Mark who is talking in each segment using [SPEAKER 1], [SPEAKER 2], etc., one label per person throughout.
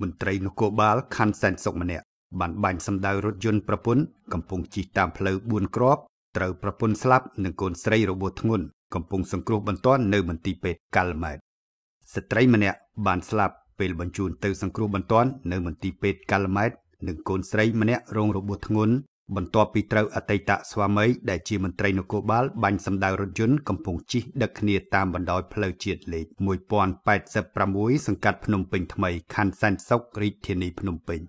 [SPEAKER 1] មន្ត្រីនគរបាលខណ្ឌសែនសុខម្នាក់បានបាញ់សម្ដៅរថយន្តប្រពន្ធកំពុងជិះតាមផ្លូវ4គ្រាប់ត្រូវប្រពន្ធស្លាប់និងកូនស្រីរបួសធ្ងន់កំពុងសង្គ្រោះបន្ទាន់នៅមន្ទីរពេទ្យកាល់ម៉ែតស្ត្រីម្នាក់បានស្លាប់ពេលបញ្ជូនទៅសង្គ្រោះបន្ទាន់នៅមន្ទីរពេទ្យកាល់ម៉ែតនិងកូនស្រីម្នាក់រងរបួសធ្ងន់បន្ទាប់ពីត្រូវអតីតស្វាមីដែលជាមន្ត្រីនគរបាលបាញ់សម្ដៅរថយន្តកំពុងជិះដឹកគ្នាតាមបណ្ដោយផ្លូវជាតិលេខ1086សង្កាត់ភ្នំពេញថ្មីខណ្ឌសែនសុខរាជធានីភ្នំពេញ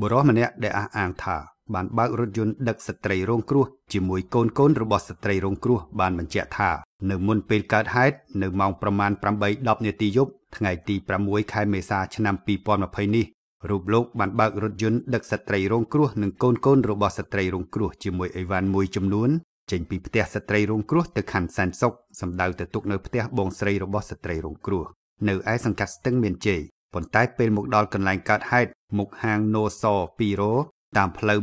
[SPEAKER 1] បុរសម្នាក់ដែលអះអាងថាបានបើករថយន្តដឹកស្ត្រីរងគ្រោះ ជាមួយកូនកូនរបស់ស្ត្រីរងគ្រោះបានបញ្ជាក់ថានៅមុនពេលកើតហេតុនៅម៉ោងប្រមាណ8:10នាទីយប់ថ្ងៃទី6ខែមេសាឆ្នាំ2020នេះរូបលោកបានបើករថយន្តដឹកស្ត្រីរងគ្រោះនិងកូនកូនរបស់ស្ត្រីរងគ្រោះជាមួយអីវ៉ាន់មួយចំនួនចេញពីផ្ទះស្ត្រីរងគ្រោះទៅខណ្ឌសែនសុខសម្ដៅទៅទុកនៅផ្ទះបងស្រីរបស់ស្ត្រីរងគ្រោះនៅឯសង្កាត់ស្ទឹងមានជ័យប៉ុន្តែពេលមកដល់កន្លែងកើតហេតុមុខហាងណូស2រតាមផ្លូវ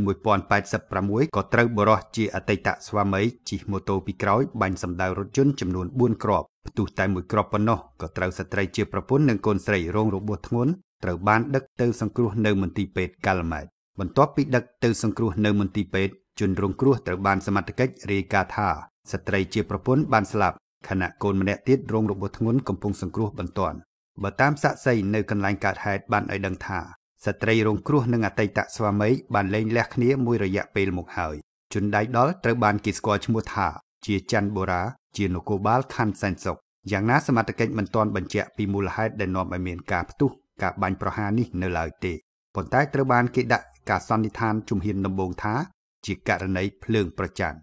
[SPEAKER 1] 1086ក៏ត្រូវបរោះជាអតីតស្វាមីជិះម៉ូតូពីក្រោយបាញ់សម្ដៅរថយន្តចំនួន4គ្រាប់ផ្ទុះតែមួយគ្រាប់ប៉ុណ្ណោះក៏ត្រូវស្ត្រីជាប្រពន្ធនិងកូនស្រីរងរបួសធ្ងន់ត្រូវបានដឹកទៅសង្គ្រោះនៅ មន្ទីរពេទ្យកាល់ម៉ែតបន្ទាប់ពីដឹកទៅសង្គ្រោះនៅមន្ទីរពេទ្យជនរងគ្រោះត្រូវបានសមត្ថកិច្ចរាយការណ៍ថាស្ត្រីជាប្រពន្ធបានស្លាប់ខណៈកូនម្នាក់ទៀតរងរបួសធ្ងន់កំពុងសង្គ្រោះបន្ទាន់បើតាមសាកសីនៅកន្លែងកើតហេតុបានឲ្យដឹងថាស្ត្រីរងគ្រោះនិងអតីតស្វាមីបានលែងលះគ្នាមួយរយៈពេលមកហើយជនដៃដល់ត្រូវបានគេស្គាល់ឈ្មោះថា ជាច័ន្ទបូរ៉ាជានគរបាលខណ្ឌសែនសុខយ៉ាងណាសមត្ថកិច្ចមិនទាន់បញ្ជាក់ពីមូលហេតុដែលនាំឲ្យមានការផ្ទុះការបាញ់ប្រហារនេះនៅឡើយទេប៉ុន្តែត្រូវបានគេដាក់ការសន្និដ្ឋានជំហានដំបូងថា ជាករណីភ្លើងប្រច័ណ្ឌ